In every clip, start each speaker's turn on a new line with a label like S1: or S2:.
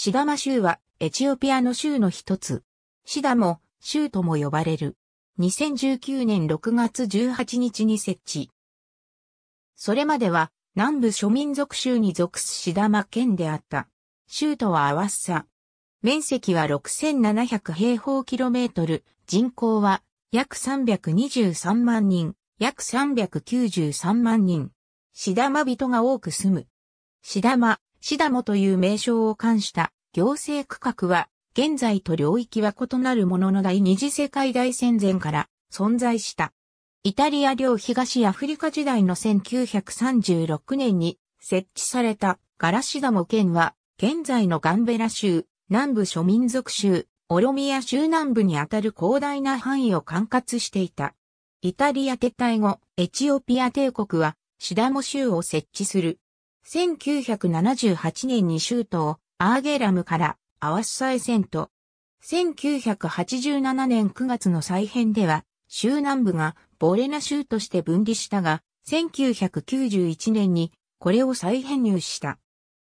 S1: シダマ州はエチオピアの州の一つ。シダも州とも呼ばれる。2019年6月18日に設置。それまでは南部諸民族州に属すシダマ県であった。州とは合わッ面積は6700平方キロメートル、人口は約323万人、約393万人。シダマ人が多く住む。シダマシダモという名称を冠した行政区画は、現在と領域は異なるものの第二次世界大戦前から存在した。イタリア領東アフリカ時代の1936年に設置されたガラシダモ県は、現在のガンベラ州、南部諸民族州、オロミア州南部にあたる広大な範囲を管轄していた。イタリア撤退後、エチオピア帝国はシダモ州を設置する1978年に州都アーゲラムからアワッサへ遷都。1987年9月の再編では、州南部がボレナ州として分離したが、1991年にこれを再編入した。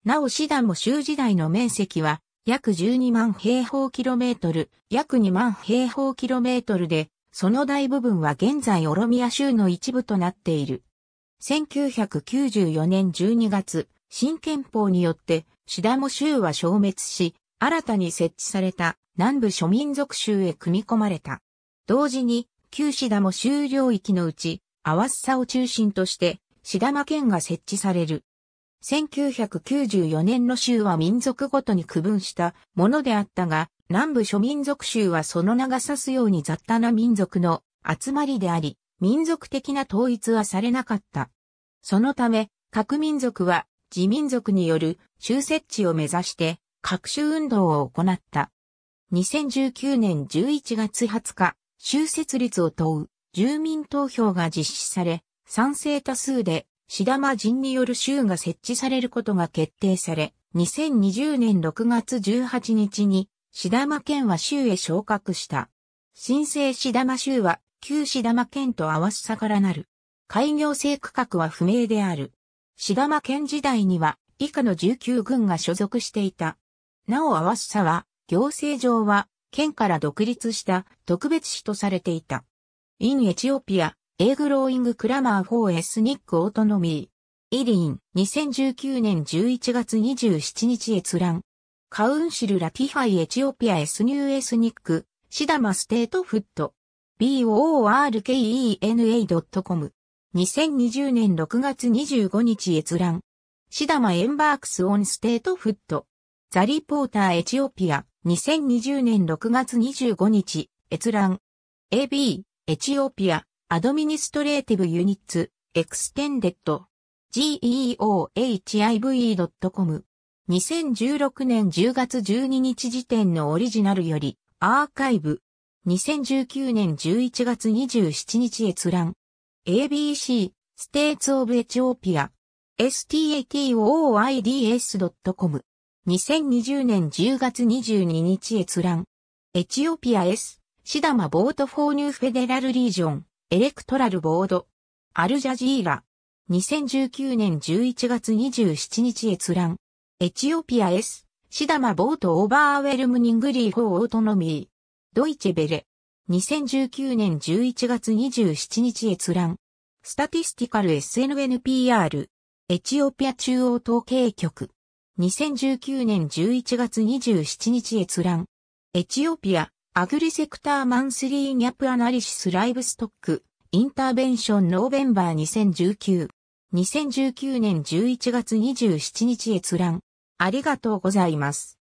S1: なおシダも州時代の面積は約12万平方キロメートル、約2万平方キロメートルで、その大部分は現在オロミア州の一部となっている。1994年12月、新憲法によって、シダモ州は消滅し、新たに設置された南部諸民族州へ組み込まれた。同時に、旧シダモ州領域のうち、アワッサを中心として、シダマ県が設置される。1994年の州は民族ごとに区分したものであったが、南部諸民族州はその名が指すように雑多な民族の集まりであり、民族的な統一はされなかった。そのため、各民族は自民族による州設置を目指して各州運動を行った。2019年11月20日、州設立を問う住民投票が実施され、賛成多数で、シダマ人による州が設置されることが決定され、2020年6月18日に、シダマ県は州へ昇格した。新生シダマ州は旧ダ玉県と合わすさからなる。開業制区画は不明である。ダ玉県時代には以下の19軍が所属していた。なお合わすさは、行政上は県から独立した特別市とされていた。in エチオピア、エーグローイングクラマー4エスニックオートノミー。イリン、2019年11月27日閲覧。カウンシルラティハイエチオピアエスニューエスニック、シダマステートフット。b o r k e n a c o m 2020年6月25日閲覧。シダマエンバークスオンステートフット。ザリポーターエチオピア。2020年6月25日閲覧。AB、エチオピア、アドミニストレーティブユニッツ、エクステンデッド。geohive.com。2016年10月12日時点のオリジナルより、アーカイブ。2019年11月27日閲覧。ABC、States of Ethiopia。s t a t o i d s c o m 2020年10月22日閲覧。エチオピア S、シダマボートフォーニューフェデラルリージョン、エレクトラルボード。アルジャジーラ。2019年11月27日閲覧。エチオピア S、シダマボートオーバーウェルムニングリーフォーオートノミー。ドイチェベレ。2019年11月27日閲覧。スタティスティカル SNNPR。エチオピア中央統計局。2019年11月27日閲覧。エチオピア、アグリセクターマンスリーギャップアナリシスライブストック、インターベンションノーベンバー2019。2019年11月27日閲覧。ありがとうございます。